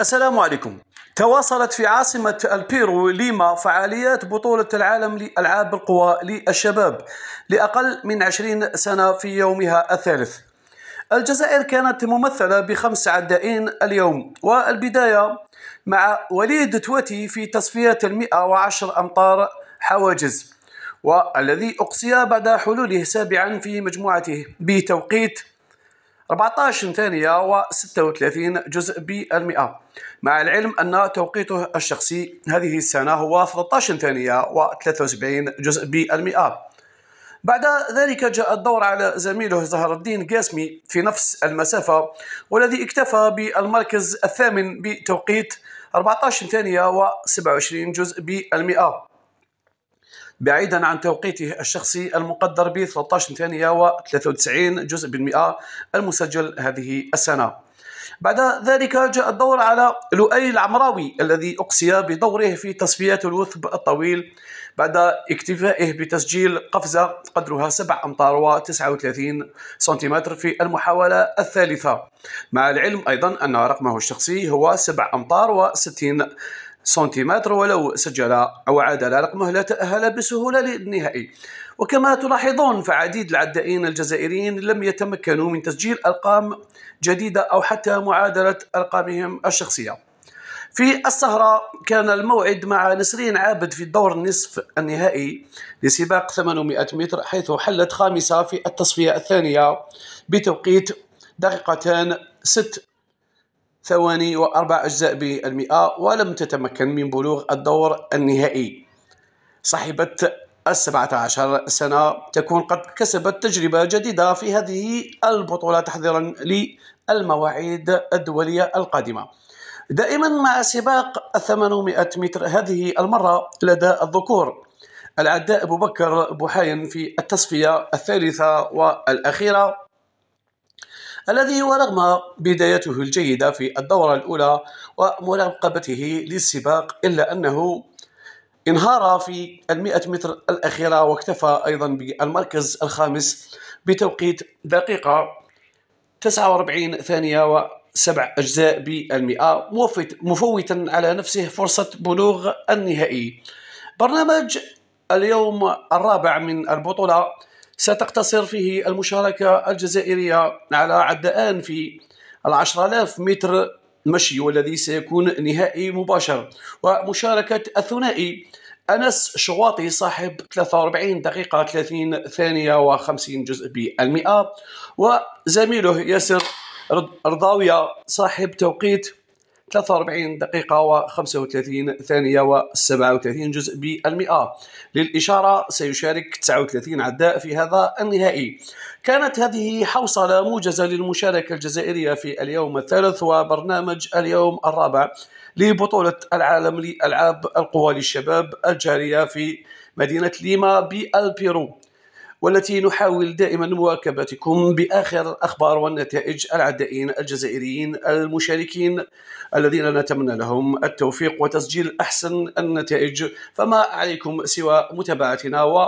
السلام عليكم تواصلت في عاصمة البيرو ليما فعاليات بطولة العالم لألعاب القوى للشباب لأقل من عشرين سنة في يومها الثالث الجزائر كانت ممثلة بخمس عدائين اليوم والبداية مع وليد توتي في تصفيات المئة وعشر أمطار حواجز والذي أقصي بعد حلوله سابعا في مجموعته بتوقيت 14 ثانية و36 جزء بالمئة مع العلم أن توقيته الشخصي هذه السنة هو 13 ثانية و73 جزء بالمئة بعد ذلك جاء الدور على زميله زهر الدين قاسمي في نفس المسافة والذي اكتفى بالمركز الثامن بتوقيت 14 ثانية و27 جزء بالمئة بعيدا عن توقيته الشخصي المقدر ب 13 ثانية و93 جزء بالمئة المسجل هذه السنة بعد ذلك جاء الدور على لؤي العمراوي الذي أقصي بدوره في تصفيات الوثب الطويل بعد اكتفائه بتسجيل قفزة قدرها 7 أمتار و39 سنتيمتر في المحاولة الثالثة مع العلم أيضا أن رقمه الشخصي هو 7 أمتار و60 سنتيمتر ولو سجل أو عادل رقمه لا تأهل بسهولة للنهائي وكما تلاحظون فعديد العدائين الجزائريين لم يتمكنوا من تسجيل أرقام جديدة أو حتى معادلة أرقامهم الشخصية في السهرة كان الموعد مع نسرين عابد في الدور نصف النهائي لسباق 800 متر حيث حلت خامسة في التصفية الثانية بتوقيت دقيقتان ست ثواني وأربع أجزاء بالمئة ولم تتمكن من بلوغ الدور النهائي صاحبة السبعة عشر سنة تكون قد كسبت تجربة جديدة في هذه البطولة تحضيرا للمواعيد الدولية القادمة دائما مع سباق 800 متر هذه المرة لدى الذكور العداء أبو بكر بوحاين في التصفية الثالثة والأخيرة الذي ورغم بدايته الجيدة في الدورة الأولى ومراقبته للسباق إلا أنه انهار في المئة متر الأخيرة واكتفى أيضا بالمركز الخامس بتوقيت دقيقة 49 ثانية و سبع أجزاء بالمئة مفوتا على نفسه فرصة بلوغ النهائي برنامج اليوم الرابع من البطولة ستقتصر فيه المشاركة الجزائرية على عدآن في العشر آلاف متر مشي والذي سيكون نهائي مباشر ومشاركة الثنائي أنس شواطي صاحب 43 دقيقة 30 ثانية و50 جزء بالمئة وزميله ياسر رضاوية صاحب توقيت 43 دقيقة و35 ثانية و37 جزء بالمئة للإشارة سيشارك 39 عداء في هذا النهائي كانت هذه حوصلة موجزة للمشاركة الجزائرية في اليوم الثالث وبرنامج اليوم الرابع لبطولة العالم لألعاب القوى للشباب الجارية في مدينة ليما بالبيرو والتي نحاول دائما مواكبتكم باخر اخبار والنتائج العدائين الجزائريين المشاركين الذين نتمنى لهم التوفيق وتسجيل احسن النتائج فما عليكم سوى متابعتنا و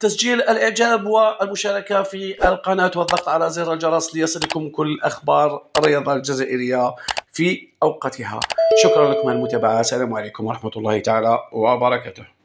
تسجيل الاعجاب والمشاركه في القناه والضغط على زر الجرس ليصلكم كل اخبار الرياضه الجزائريه في اوقاتها شكرا لكم على المتابعه السلام عليكم ورحمه الله تعالى وبركاته